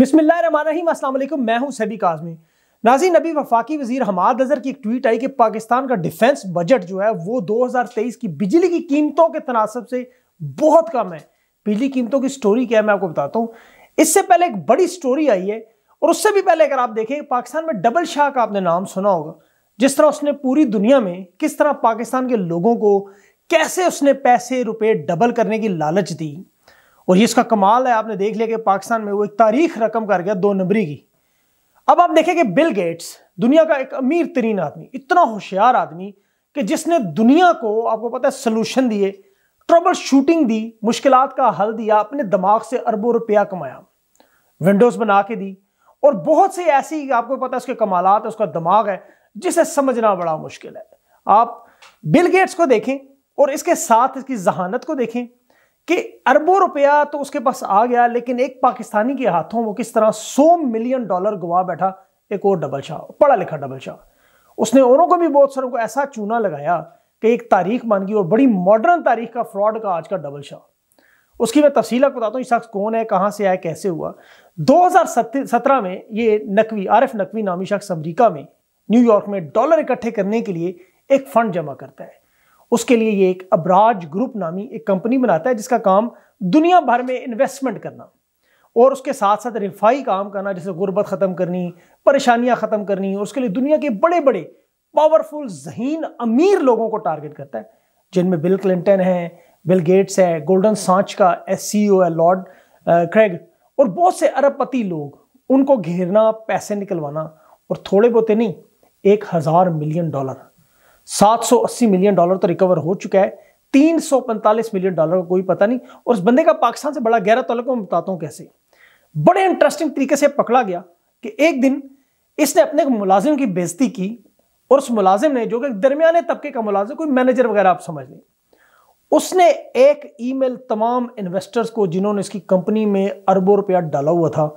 बिसमिल्लाम मैं हूं सभी काजमी नाजी नबी वफाकी वजीर हमाद अजहर की एक ट्वीट आई कि पाकिस्तान का डिफेंस बजट जो है वो 2023 की बिजली की कीमतों के तनासब से बहुत कम है बिजली कीमतों की स्टोरी क्या है मैं आपको बताता हूँ इससे पहले एक बड़ी स्टोरी आई है और उससे भी पहले अगर आप देखें पाकिस्तान में डबल शाह का आपने नाम सुना होगा जिस तरह उसने पूरी दुनिया में किस तरह पाकिस्तान के लोगों को कैसे उसने पैसे रुपए डबल करने की लालच दी और ये इसका कमाल है आपने देख लिया कि पाकिस्तान में वो एक तारीख रकम कर गया दो नंबरी की अब आप देखें कि बिल गेट्स दुनिया का एक अमीर तरीन आदमी इतना होशियार आदमी कि जिसने दुनिया को आपको पता है सोल्यूशन दिए ट्रबल शूटिंग दी मुश्किल का हल दिया अपने दिमाग से अरबों रुपया कमाया विंडोज बना के दी और बहुत से ऐसी आपको पता है उसके कमालत है उसका दिमाग है जिसे समझना बड़ा मुश्किल है आप बिल गेट्स को देखें और इसके साथ इसकी जहानत को देखें कि अरबों रुपया तो उसके पास आ गया लेकिन एक पाकिस्तानी के हाथों वो किस तरह सौ मिलियन डॉलर गवा बैठा एक और डबल शाह पढ़ा लिखा डबल शाह उसने औरों को भी बहुत सारों को ऐसा चूना लगाया कि एक तारीख मान गई और बड़ी मॉडर्न तारीख का फ्रॉड का आज का डबल शाह उसकी मैं तफसी बताता हूँ ये शख्स कौन है कहाँ से आया कैसे हुआ सत्रह में ये नकवी आरिफ नकवी नामी शख्स अमरीका में न्यूयॉर्क में डॉलर इकट्ठे करने के लिए एक फंड जमा करता है उसके लिए ये एक अब्राज ग्रुप नामी एक कंपनी बनाता है जिसका काम दुनिया भर में इन्वेस्टमेंट करना और उसके साथ साथ रिफाई काम करना जैसे गुर्बत ख़त्म करनी परेशानियां ख़त्म करनी और उसके लिए दुनिया के बड़े बड़े पावरफुल जहीन अमीर लोगों को टारगेट करता है जिनमें बिल क्लिंटन है बिल गेट्स है गोल्डन सांच का एस e है लॉर्ड क्रेग और बहुत से अरबपति लोग उनको घेरना पैसे निकलवाना और थोड़े बहुत नहीं एक हज़ार मिलियन डॉलर 780 मिलियन डॉलर तो रिकवर हो चुका है 345 मिलियन डॉलर का कोई पता नहीं और उस बंदे का पाकिस्तान से बड़ा गहरा तलक मैं बताता हूँ कैसे बड़े इंटरेस्टिंग तरीके से पकड़ा गया कि एक दिन इसने अपने मुलाजिम की बेजती की और उस मुलाजिम ने जो कि दरमियाने तबके का मुलाजिम कोई मैनेजर वगैरह आप समझ लें उसने एक ईमेल तमाम इन्वेस्टर्स को जिन्होंने इसकी कंपनी में अरबों रुपया डाला हुआ था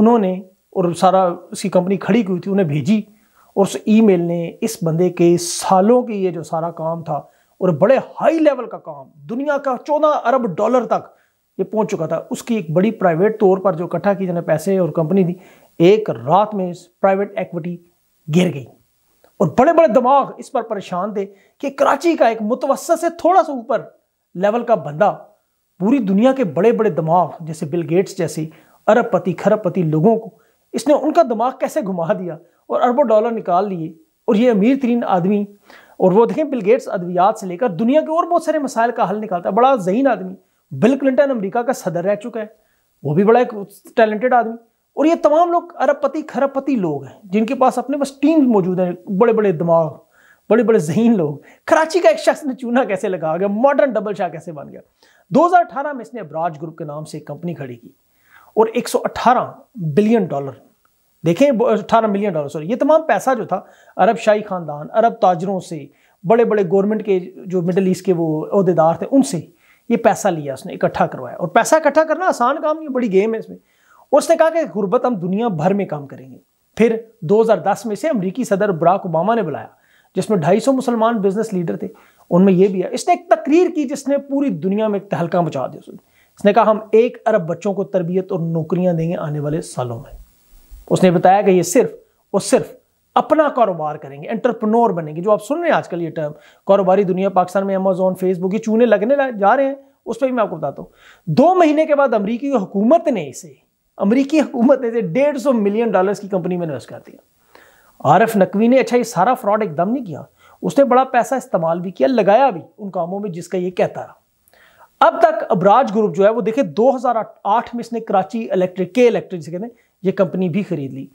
उन्होंने और सारा उसकी कंपनी खड़ी की हुई थी उन्हें भेजी और उस ईमेल ने इस बंदे के सालों के ये जो सारा काम था और बड़े हाई लेवल का काम दुनिया का चौदह अरब डॉलर तक ये पहुंच चुका था उसकी एक बड़ी प्राइवेट तौर पर जो इकट्ठा की जिन्हें पैसे और कंपनी दी एक रात में प्राइवेट एक्विटी गिर गई और बड़े बड़े दिमाग इस पर परेशान थे कि कराची का एक मुतवस से थोड़ा सा ऊपर लेवल का बंदा पूरी दुनिया के बड़े बड़े दिमाग जैसे बिल गेट्स जैसे अरबपति खरबपति लोगों को इसने उनका दिमाग कैसे घुमा दिया और अरबों डॉलर निकाल लिए और ये अमीर तरीन आदमी और वो देखें बिलगेट्स अद्वियात से लेकर दुनिया के और बहुत सारे मसाइल का हल निकालता है बड़ा जहीन आदमी बिल क्लिंटन अमरीका का सदर रह चुका है वो भी बड़ा एक टैलेंटेड आदमी और ये तमाम लोग अरबपति खरबपति लोग हैं जिनके पास अपने पास टीम मौजूद हैं बड़े बड़े दिमाग बड़े बड़े जहीन लोग कराची का एक शख्स ने चूना कैसे लगा गया मॉडर्न डबल शाह कैसे बन गया 2018 में इसने अबराज ग्रुप के नाम से एक कंपनी खड़ी की और 118 बिलियन डॉलर देखें अठारह मिलियन डॉलर सॉरी ये तमाम पैसा जो था अरब शाही ख़ानदान अरब ताजरों से बड़े बड़े गवर्नमेंट के जो मिडल ईस्ट के वो अहदेदार थे उनसे ये पैसा लिया उसने इकट्ठा करवाया और पैसा इकट्ठा करना आसान काम नहीं बड़ी गेम है इसमें उसने कहा कि गुर्बत हम दुनिया भर में काम करेंगे फिर 2010 में से अमरीकी सदर बराक ओबामा ने बुलाया जिसमें 250 मुसलमान बिजनेस लीडर थे उनमें यह भी है इसने एक तकरीर की जिसने पूरी दुनिया में एक तहलका मचा दिया उसने इसने कहा हम एक अरब बच्चों को तरबियत और नौकरियां देंगे आने वाले सालों में उसने बताया कि ये सिर्फ और सिर्फ अपना कारोबार करेंगे एंटरप्रनोर बनेंगे जो आप सुन रहे हैं आजकल ये टर्म कारोबारी दुनिया पाकिस्तान में अमेजोन फेसबुक ये चूने लगने जा रहे हैं उस पर भी मैं आपको बताता हूँ दो महीने के बाद अमरीकी हुकूमत ने इसे अमरीकी हुकूमत ने इसे डेढ़ सौ मिलियन डॉलर की कंपनी में इन्वेस्ट कर दिया आरफ नकवी ने अच्छा ये सारा फ्रॉड एकदम नहीं किया उसने बड़ा पैसा इस्तेमाल भी किया लगाया भी उन कामों में जिसका ये कहता रहा अब तक अबराज ग्रुप जो है वो देखे 2008 में इसने कराची इलेक्ट्रिक के इलेक्ट्रिक जिसे कहते हैं ये कंपनी भी खरीद ली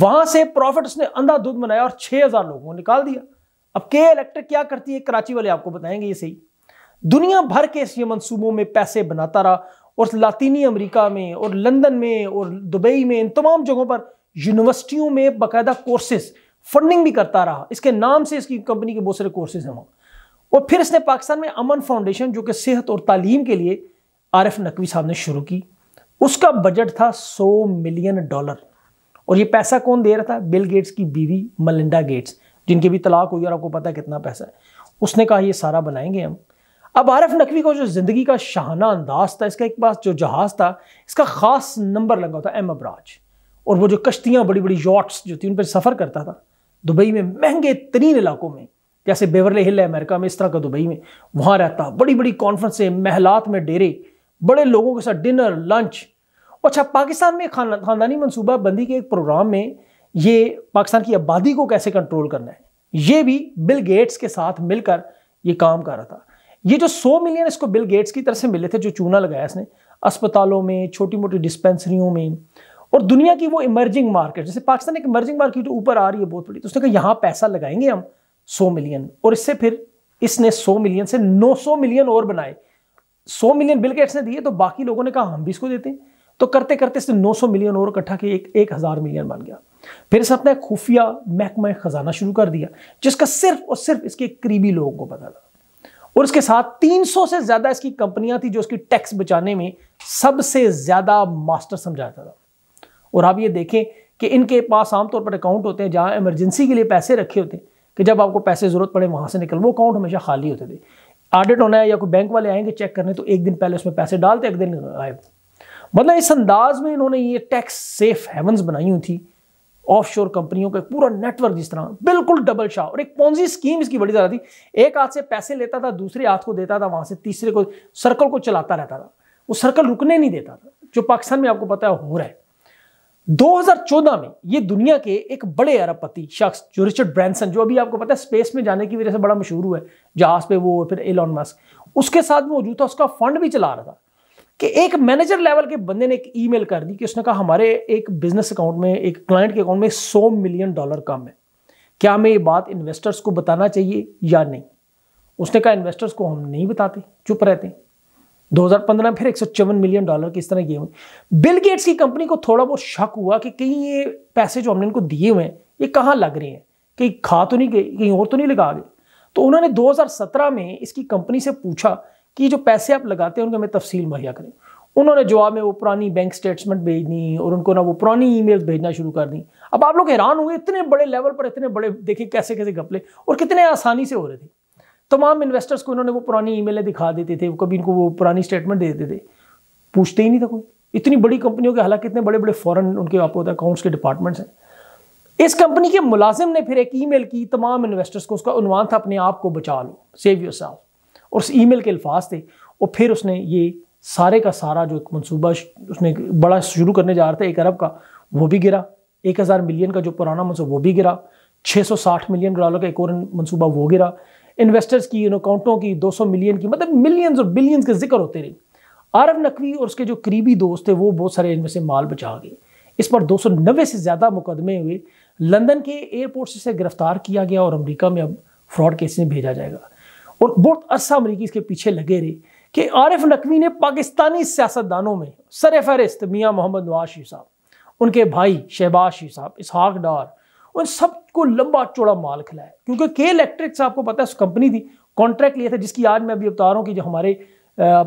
वहां से प्रॉफिट उसने दूध बनाया और 6000 लोगों को निकाल दिया अब के इलेक्ट्रिक क्या करती है कराची वाले आपको बताएंगे ये सही दुनिया भर के इस मनसूबों में पैसे बनाता रहा और लातीनी अमरीका में और लंदन में और दुबई में इन तमाम जगहों पर यूनिवर्सिटियों में बाकायदा कोर्सेज फंडिंग भी करता रहा इसके नाम से इसकी कंपनी के बहुत सारे कोर्सेज हैं वहाँ और फिर इसने पाकिस्तान में अमन फाउंडेशन जो कि सेहत और तालीम के लिए एफ नकवी साहब ने शुरू की उसका बजट था 100 मिलियन डॉलर और ये पैसा कौन दे रहा था बिल गेट्स की बीवी मलिंडा गेट्स जिनके भी तलाक हुई और आपको पता है कितना पैसा है उसने कहा ये सारा बनाएंगे हम अब आरफ नकवी का जो ज़िंदगी का शाहाना अंदाज था इसका एक पास जो जहाज़ था इसका ख़ास नंबर लगा था एम अबराज और वो जो कश्तियाँ बड़ी बड़ी यॉट्स जो थी उन पर सफ़र करता था दुबई में महंगे तरीन इलाकों में जैसे बेवरले हिल है अमेरिका में इस तरह का दुबई में वहाँ रहता बड़ी बड़ी कॉन्फ्रेंसें महलात में डेरे बड़े लोगों के साथ डिनर लंच अच्छा पाकिस्तान में खान खानदानी मनसूबा बंदी के एक प्रोग्राम में ये पाकिस्तान की आबादी को कैसे कंट्रोल करना है ये भी बिल गेट्स के साथ मिलकर ये काम कर रहा था ये जो 100 मिलियन इसको बिल गेट्स की तरफ से मिले थे जो चूना लगाया इसने अस्पतालों में छोटी मोटी डिस्पेंसरियों में और दुनिया की वो इमर्जिंग मार्केट जैसे पाकिस्तान एक इमर्जिंग मार्केट ऊपर आ रही है बहुत बड़ी तो उसने कहा यहाँ पैसा लगाएंगे हम सौ मिलियन और इससे फिर इसने सौ मिलियन से नौ सौ मिलियन और बनाए सौ मिलियन बिल गेट्स ने दिए तो बाकी लोगों ने कहा हम भी इसको देते हैं तो करते करते इसने 900 मिलियन और इकट्ठा के एक एक हज़ार मिलियन बन गया फिर इसने अपना खुफिया महकमा खजाना शुरू कर दिया जिसका सिर्फ और सिर्फ इसके करीबी लोगों को पता था और इसके साथ 300 से ज़्यादा इसकी कंपनियां थी जो उसकी टैक्स बचाने में सबसे ज़्यादा मास्टर समझाता था और आप ये देखें कि इनके पास आमतौर पर अकाउंट होते हैं जहाँ इमरजेंसी के लिए पैसे रखे होते हैं कि जब आपको पैसे ज़रूरत पड़े वहाँ से निकल वो अकाउंट हमेशा खाली होते थे ऑडिट होना है या कोई बैंक वाले आएंगे चेक करने तो एक दिन पहले उसमें पैसे डालते एक दिन गायब मतलब इस अंदाज में इन्होंने ये टैक्स सेफ हेवंस बनाई हुई थी ऑफशोर कंपनियों का पूरा नेटवर्क जिस तरह बिल्कुल डबल शाह और एक पौजी स्कीम इसकी बड़ी ज़्यादा थी एक हाथ से पैसे लेता था दूसरे हाथ को देता था वहां से तीसरे को सर्कल को चलाता रहता था वो सर्कल रुकने नहीं देता था जो पाकिस्तान में आपको पता है हो रहा है 2014 में ये दुनिया के एक बड़े अरबपति शख्स जो रिचर्ड ब्रांसन जो अभी आपको पता है स्पेस में जाने की वजह से बड़ा मशहूर हुआ है जहाज पे वो और फिर एलॉन मस्क उसके साथ मौजूद था उसका फंड भी चला रहा था कि एक मैनेजर लेवल के बंदे ने एक ईमेल कर दी कि उसने कहा हमारे एक बिजनेस अकाउंट में एक क्लाइंट के अकाउंट में सौ मिलियन डॉलर कम है क्या हमें ये बात इन्वेस्टर्स को बताना चाहिए या नहीं उसने कहा इन्वेस्टर्स को हम नहीं बताते चुप रहते हैं 2015 में फिर एक मिलियन डॉलर की इस तरह ये हुए बिल गेट्स की कंपनी को थोड़ा बहुत शक हुआ कि कहीं ये पैसे जो हमने इनको दिए हुए हैं ये कहाँ लग रहे हैं कहीं खा तो नहीं गए कहीं और तो नहीं लगा गए तो उन्होंने 2017 में इसकी कंपनी से पूछा कि जो पैसे आप लगाते हैं उनकी हमें तफसील मुहैया करें उन्होंने जवाब में वो पुरानी बैंक स्टेटमेंट भेजनी और उनको ना वो पुरानी ईमेल्स भेजना शुरू कर दी अब आप लोग हैरान हुए इतने बड़े लेवल पर इतने बड़े देखिए कैसे कैसे घपले और कितने आसानी से हो रहे थे तमाम इन्वेस्टर्स को इन्होंने वो पुरानी मेलें दिखा देते थे कभी इनको वो पुरानी स्टेटमेंट दे देते थे पूछते ही नहीं था कोई इतनी बड़ी कंपनियों के हालांकि इतने बड़े बड़े फॉरन उनके आपको होता है अकाउंट्स के डिपार्टमेंट्स हैं इस कंपनी के मुलाजिम ने फिर एक ईमेल की तमाम इन्वेस्टर्स को उसका उनवान था अपने आप को बचा लो सेव योर सेल्फ और उस ईमेल के अल्फाज थे और फिर उसने ये सारे का सारा जो एक मनसूबा उसने बड़ा शुरू करने जा रहा था एक अरब का वो भी गिरा एक हज़ार मिलियन का जो पुराना मनसूबा वो भी गिरा छः सौ साठ मिलियन डॉलर का एक और मनसूबा वो गिरा इन्वेस्टर्स की इन अकाउंटों की दो सौ मिलियन की मतलब मिलियंस और बिलियंस के जिक्र होते रहे आरव नकवी और उसके जो करीबी दोस्त थे वो बहुत सारे इनमें से माल बचा गए इस पर दो सौ नब्बे से ज़्यादा मुकदमे हुए लंदन के एयरपोर्ट से गिरफ्तार किया गया और अमरीका में अब फ्रॉड केस में भेजा जाएगा और बहुत अरसा अमरीकी इसके पीछे लगे रहे कि आरिफ नकवी ने पाकिस्तानी सियासतदानों में सर फहरिस्त मियाँ मोहम्मद नवाज साहब उनके भाई शहबाज शी साहब इसहाक डार उन सबको लंबा चौड़ा माल खिलाया क्योंकि के इलेक्ट्रिक्स आपको पता है उस कंपनी थी कॉन्ट्रैक्ट लिया था जिसकी आज मैं अभी बता रहा हूँ कि जो हमारे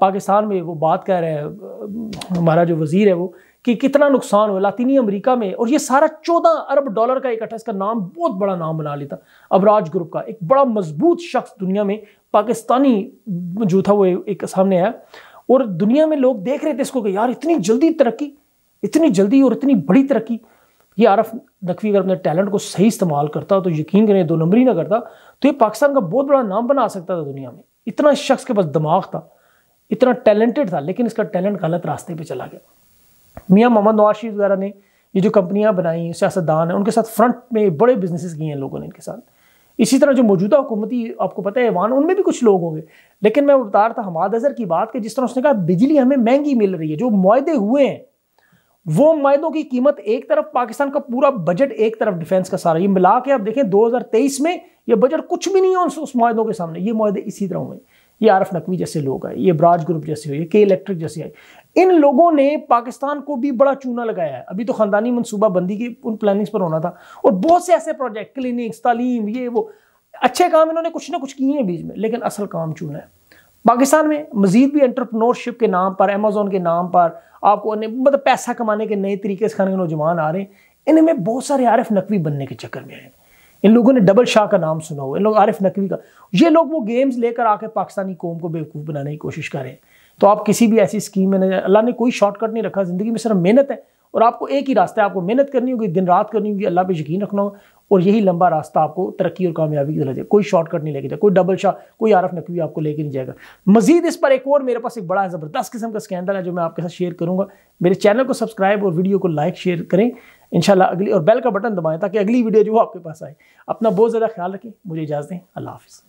पाकिस्तान में वो बात कर रहे हैं हमारा जो वज़ीर है वो कि कितना नुकसान हुआ लातीनी अमेरिका में और ये सारा चौदह अरब डॉलर का इकट्ठा इसका नाम बहुत बड़ा नाम बना लेता अबराज ग्रुप का एक बड़ा मजबूत शख्स दुनिया में पाकिस्तानी जो था वो एक सामने आया और दुनिया में लोग देख रहे थे इसको कि यार इतनी जल्दी तरक्की इतनी जल्दी और इतनी बड़ी तरक्की ये आरफ नकवी अगर अपने टैलेंट को सही इस्तेमाल करता तो यकीन करें दो नंबरी ना करता तो ये पाकिस्तान का बहुत बड़ा नाम बना सकता था दुनिया में इतना शख्स के पास दिमाग था इतना टैलेंटेड था लेकिन इसका टैलेंट गलत रास्ते पे चला गया मियाँ मोहम्मद नवाज शरीफ वगैरह ने ये जो कंपनियाँ बनाई हैं सियासतदान हैं उनके साथ फ्रंट में बड़े बिजनेस किए हैं लोगों ने इनके साथ इसी तरह जो मौजूदा हुकूमती आपको पता है ऐवान उनमें भी कुछ लोग होंगे लेकिन मैं बता रहा था हमाद अजहर की बात कि जिस तरह उसने कहा बिजली हमें महंगी मिल रही है जो माहे हुए हैं वो माहों की कीमत एक तरफ पाकिस्तान का पूरा बजट एक तरफ डिफेंस का सारा ये मिला के आप देखें 2023 में ये बजट कुछ भी नहीं है उस माहों के सामने ये माहे इसी तरह हुए ये आरफ नकवी जैसे लोग आए ये ब्राज ग्रुप जैसे हुए के इलेक्ट्रिक जैसे आए इन लोगों ने पाकिस्तान को भी बड़ा चूना लगाया है अभी तो ख़ानदानी मनसूबा बंदी की उन प्लानिंग्स पर होना था और बहुत से ऐसे प्रोजेक्ट क्लिनिक्स तालीम ये वो अच्छे काम इन्होंने कुछ ना कुछ किए हैं बीच में लेकिन असल काम चूना है पाकिस्तान में मजीद भी एंटरप्रनोरशिप के नाम पर अमेजोन के नाम पर आपको मतलब पैसा कमाने के नए तरीके सिखाने के नौजवान आ रहे हैं इनमें बहुत सारे आरफ नकवी बनने के चक्कर में आए इन लोगों ने डबल शाह का नाम सुना हो इन लोग आरिफ नकवी का ये लोग वो गेम्स लेकर आके पाकिस्तानी कौम को बेवकूफ़ बनाने की कोशिश कर रहे हैं तो आप किसी भी ऐसी स्कीम में अल्लाह ने कोई शॉर्टकट नहीं रखा ज़िंदगी में सिर्फ मेहनत है और आपको एक ही रास्ता है आपको मेहनत करनी होगी दिन रात करनी होगी अल्लाह पर यकीन रखना होगा और यही लंबा रास्ता आपको तरक्की और कामयाबी की जाए कोई शॉर्टकट नहीं लेके जाए कोई डबल शाह कोई आरफ नकवी आपको लेके नहीं जाएगा मजीद इस पर एक और मेरे पास एक बड़ा ज़बरदस्त किस्म का स्कैंडल है जो मैं आपके साथ शेयर करूँगा मेरे चैनल को सब्सक्राइब और वीडियो को लाइक शेयर करें इंशाल्लाह अगली और बेल का बटन दबाएं ताकि अगली वीडियो जो हो आपके पास आए अपना बहुत ज़्यादा ख्याल रखें मुझे इजाज़त दें अल्लाह हाफिज़